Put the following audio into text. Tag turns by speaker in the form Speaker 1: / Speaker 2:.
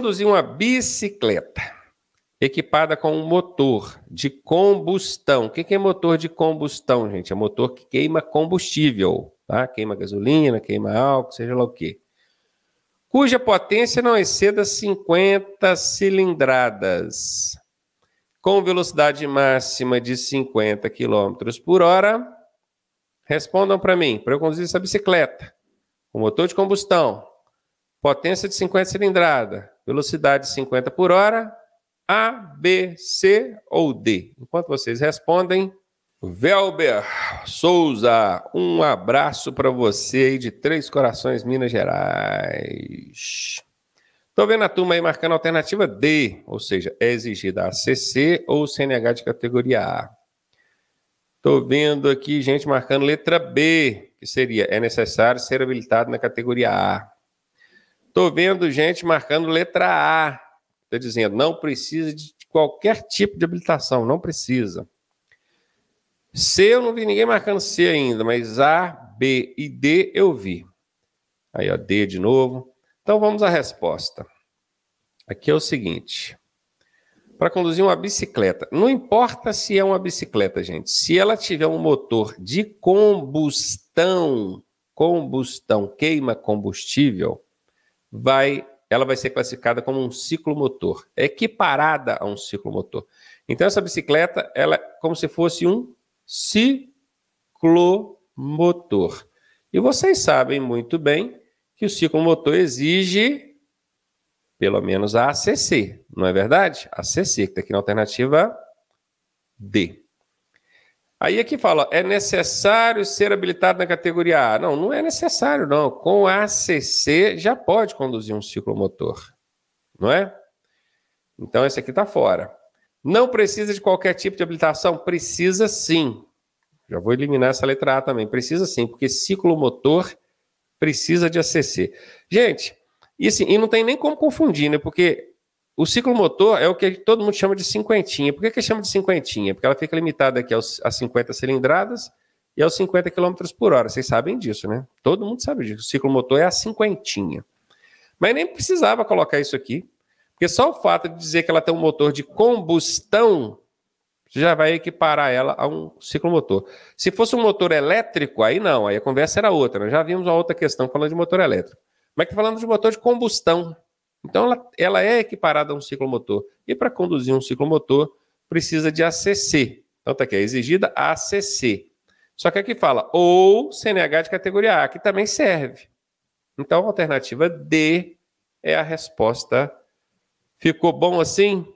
Speaker 1: conduzir uma bicicleta equipada com um motor de combustão. O que é motor de combustão, gente? É motor que queima combustível, tá? Queima gasolina, queima álcool, seja lá o quê. Cuja potência não exceda 50 cilindradas. Com velocidade máxima de 50 km por hora. Respondam para mim, para eu conduzir essa bicicleta. O motor de combustão, potência de 50 cilindrada, velocidade 50 por hora, A, B, C ou D? Enquanto vocês respondem, Velber Souza, um abraço para você aí de Três Corações, Minas Gerais. Estou vendo a turma aí marcando a alternativa D, ou seja, é exigida a CC ou CNH de categoria A. Estou vendo aqui gente marcando letra B, que seria é necessário ser habilitado na categoria A. Estou vendo gente marcando letra A. Estou dizendo, não precisa de qualquer tipo de habilitação, não precisa. C, eu não vi ninguém marcando C ainda, mas A, B e D eu vi. Aí, ó, D de novo. Então vamos à resposta. Aqui é o seguinte: para conduzir uma bicicleta, não importa se é uma bicicleta, gente, se ela tiver um motor de combustão, combustão, queima combustível vai, ela vai ser classificada como um ciclomotor, é equiparada a um ciclomotor. Então essa bicicleta, ela é como se fosse um ciclomotor. E vocês sabem muito bem que o ciclomotor exige pelo menos a ACC, não é verdade? ACC, que está aqui na alternativa D. Aí aqui é fala, é necessário ser habilitado na categoria A. Não, não é necessário, não. Com a ACC já pode conduzir um ciclomotor, não é? Então esse aqui está fora. Não precisa de qualquer tipo de habilitação? Precisa sim. Já vou eliminar essa letra A também. Precisa sim, porque ciclomotor precisa de ACC. Gente, e, assim, e não tem nem como confundir, né? Porque o ciclo motor é o que todo mundo chama de cinquentinha. Por que, que chama de cinquentinha? Porque ela fica limitada aqui aos, a 50 cilindradas e aos 50 km por hora. Vocês sabem disso, né? Todo mundo sabe disso. O motor é a cinquentinha. Mas nem precisava colocar isso aqui, porque só o fato de dizer que ela tem um motor de combustão já vai equiparar ela a um ciclo motor. Se fosse um motor elétrico, aí não, aí a conversa era outra. Né? já vimos uma outra questão falando de motor elétrico. Mas que tá falando de motor de combustão. Então, ela, ela é equiparada a um ciclomotor. E para conduzir um ciclomotor, precisa de ACC. então está aqui é exigida ACC. Só que aqui é fala ou CNH de categoria A, que também serve. Então, a alternativa D é a resposta. Ficou bom assim?